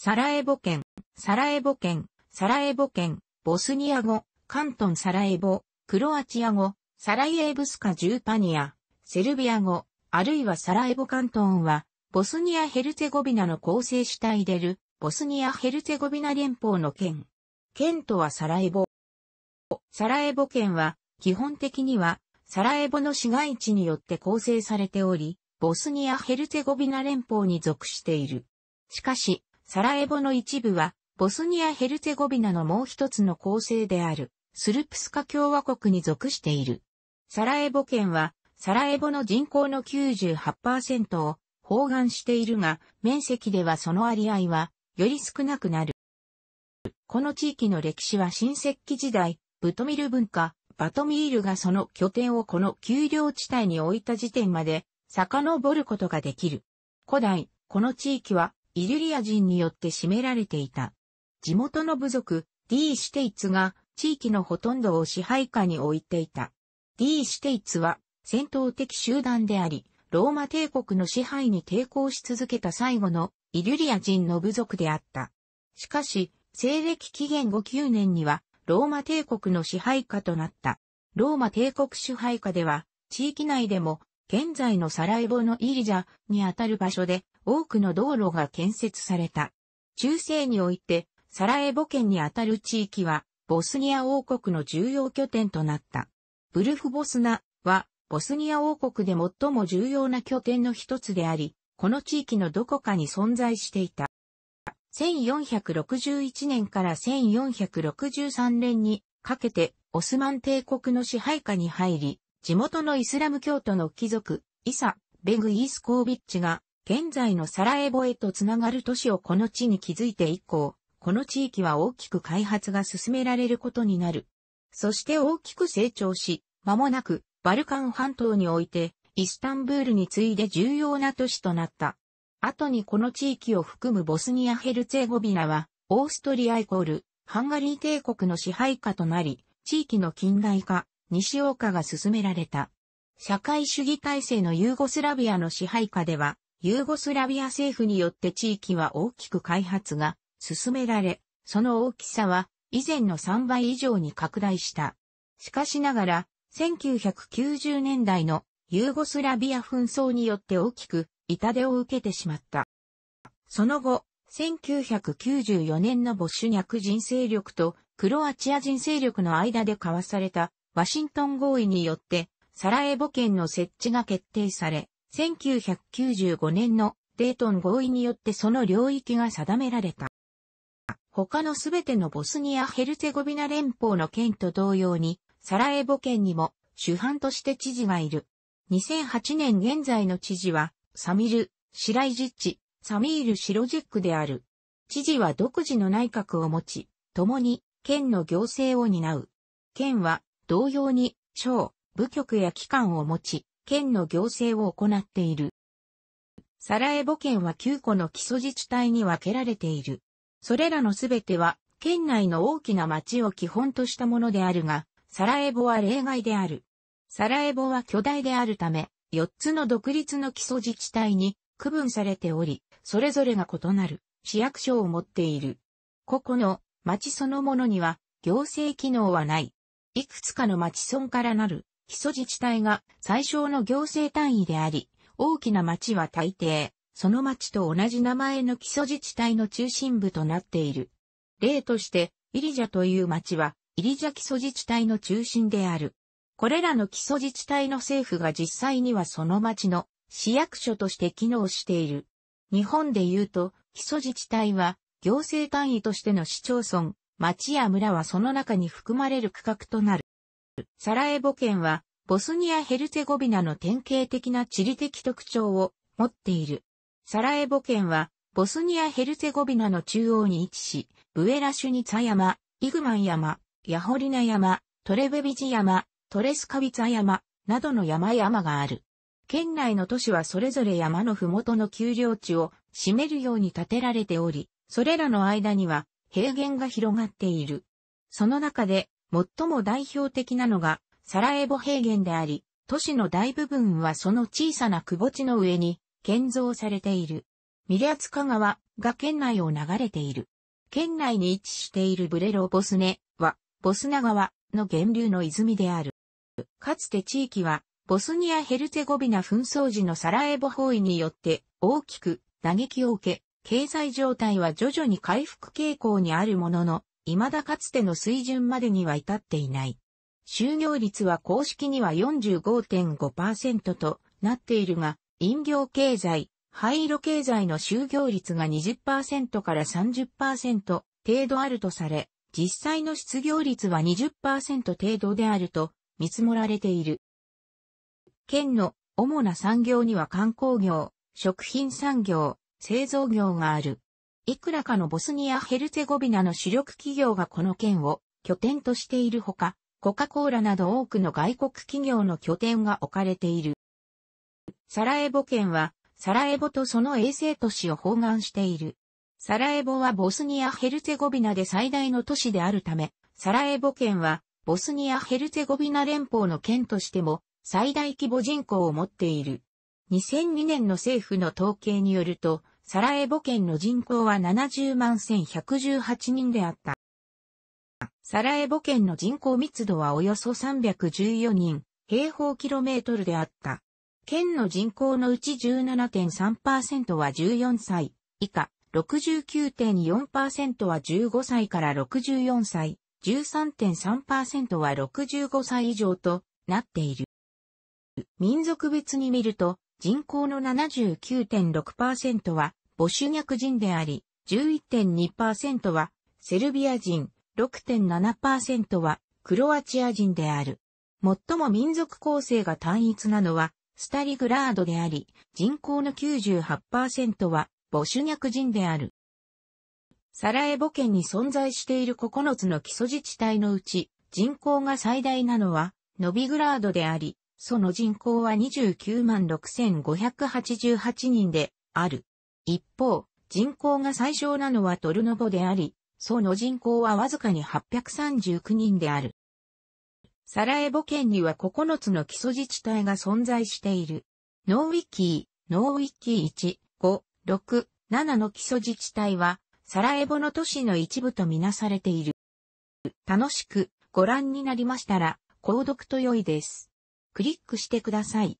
サラエボ県、サラエボ県、サラエボ県、ボスニア語、カントンサラエボ、クロアチア語、サラエブスカジューパニア、セルビア語、あるいはサラエボカントンは、ボスニア・ヘルツェゴビナの構成主体でる、ボスニア・ヘルツェゴビナ連邦の県。県とはサラエボ。サラエボ県は、基本的には、サラエボの市街地によって構成されており、ボスニア・ヘルツェゴビナ連邦に属している。しかし、サラエボの一部は、ボスニア・ヘルツェゴビナのもう一つの構成である、スルプスカ共和国に属している。サラエボ県は、サラエボの人口の98%を包含しているが、面積ではその割合は、より少なくなる。この地域の歴史は新石器時代、ブトミル文化、バトミールがその拠点をこの丘陵地帯に置いた時点まで遡ることができる。古代、この地域はイリュリア人によって占められていた。地元の部族、D シテイツが地域のほとんどを支配下に置いていた。D シテイツは戦闘的集団であり、ローマ帝国の支配に抵抗し続けた最後のイリュリア人の部族であった。しかし、西暦紀元後9年にはローマ帝国の支配下となった。ローマ帝国支配下では、地域内でも現在のサラエボのイリジャにあたる場所で多くの道路が建設された。中世において、サラエボ県にあたる地域は、ボスニア王国の重要拠点となった。ブルフボスナは、ボスニア王国で最も重要な拠点の一つであり、この地域のどこかに存在していた。1461年から1463年にかけてオスマン帝国の支配下に入り、地元のイスラム教徒の貴族、イサ・ベグ・イースコービッチが現在のサラエボへとつながる都市をこの地に築いて以降、この地域は大きく開発が進められることになる。そして大きく成長し、間もなくバルカン半島において、イスタンブールに次いで重要な都市となった。後にこの地域を含むボスニア・ヘルツェゴビナは、オーストリアイコール、ハンガリー帝国の支配下となり、地域の近代化、西欧化が進められた。社会主義体制のユーゴスラビアの支配下では、ユーゴスラビア政府によって地域は大きく開発が進められ、その大きさは以前の3倍以上に拡大した。しかしながら、1990年代のユーゴスラビア紛争によって大きく痛手を受けてしまった。その後、1994年のボッシュニャク人勢力とクロアチア人勢力の間で交わされたワシントン合意によってサラエボ県の設置が決定され、1995年のデートン合意によってその領域が定められた。他のすべてのボスニア・ヘルツェゴビナ連邦の県と同様に、サラエボ県にも主犯として知事がいる。2008年現在の知事は、サミル・シライジッチ、サミール・シロジックである。知事は独自の内閣を持ち、共に県の行政を担う。県は同様に省、部局や機関を持ち、県の行政を行っている。サラエボ県は9個の基礎自治体に分けられている。それらのすべては、県内の大きな町を基本としたものであるが、サラエボは例外である。サラエボは巨大であるため、4つの独立の基礎自治体に区分されており、それぞれが異なる市役所を持っている。ここの町そのものには行政機能はない。いくつかの町村からなる基礎自治体が最小の行政単位であり、大きな町は大抵、その町と同じ名前の基礎自治体の中心部となっている。例として、イリジャという町は、イリジャ基礎自治体の中心である。これらの基礎自治体の政府が実際にはその町の市役所として機能している。日本で言うと、基礎自治体は、行政単位としての市町村、町や村はその中に含まれる区画となる。サラエボ県は、ボスニア・ヘルツェゴビナの典型的な地理的特徴を持っている。サラエボ県は、ボスニア・ヘルツェゴビナの中央に位置し、ブエラシュニツァ山、イグマン山、ヤホリナ山、トレベビジ山、トレスカビツァ山、などの山々がある。県内の都市はそれぞれ山のふもとの丘陵地を占めるように建てられており、それらの間には平原が広がっている。その中で最も代表的なのがサラエボ平原であり、都市の大部分はその小さな窪地の上に建造されている。ミリアツカ川が県内を流れている。県内に位置しているブレロボスネは、ボスナ川の源流の泉である。かつて地域は、ボスニア・ヘルツェゴビナ紛争時のサラエボ包囲によって大きく打撃を受け、経済状態は徐々に回復傾向にあるものの、未だかつての水準までには至っていない。就業率は公式には45.5%となっているが、飲料経済、廃炉経済の就業率が20%から30%程度あるとされ、実際の失業率は20%程度であると見積もられている。県の主な産業には観光業、食品産業、製造業がある。いくらかのボスニア・ヘルツェゴビナの主力企業がこの県を拠点としているほか、コカ・コーラなど多くの外国企業の拠点が置かれている。サラエボ県は、サラエボとその衛星都市を包含している。サラエボはボスニア・ヘルツェゴビナで最大の都市であるため、サラエボ県は、ボスニア・ヘルツェゴビナ連邦の県としても、最大規模人口を持っている。2002年の政府の統計によると、サラエボ県の人口は70万1118人であった。サラエボ県の人口密度はおよそ314人平方キロメートルであった。県の人口のうち17.3%は14歳以下、69.4%は15歳から64歳、13.3%は65歳以上となっている。民族別に見ると、人口の79.6%はボシュニャク人であり、11.2%はセルビア人、6.7%はクロアチア人である。最も民族構成が単一なのはスタリグラードであり、人口の98%はボシュニャク人である。サラエボ県に存在している9つの基礎自治体のうち、人口が最大なのはノビグラードであり、その人口は29万6588人である。一方、人口が最小なのはトルノボであり、その人口はわずかに839人である。サラエボ県には9つの基礎自治体が存在している。ノーウィキー、ノーウィキー1、5、6、7の基礎自治体は、サラエボの都市の一部とみなされている。楽しくご覧になりましたら、購読と良いです。クリックしてください。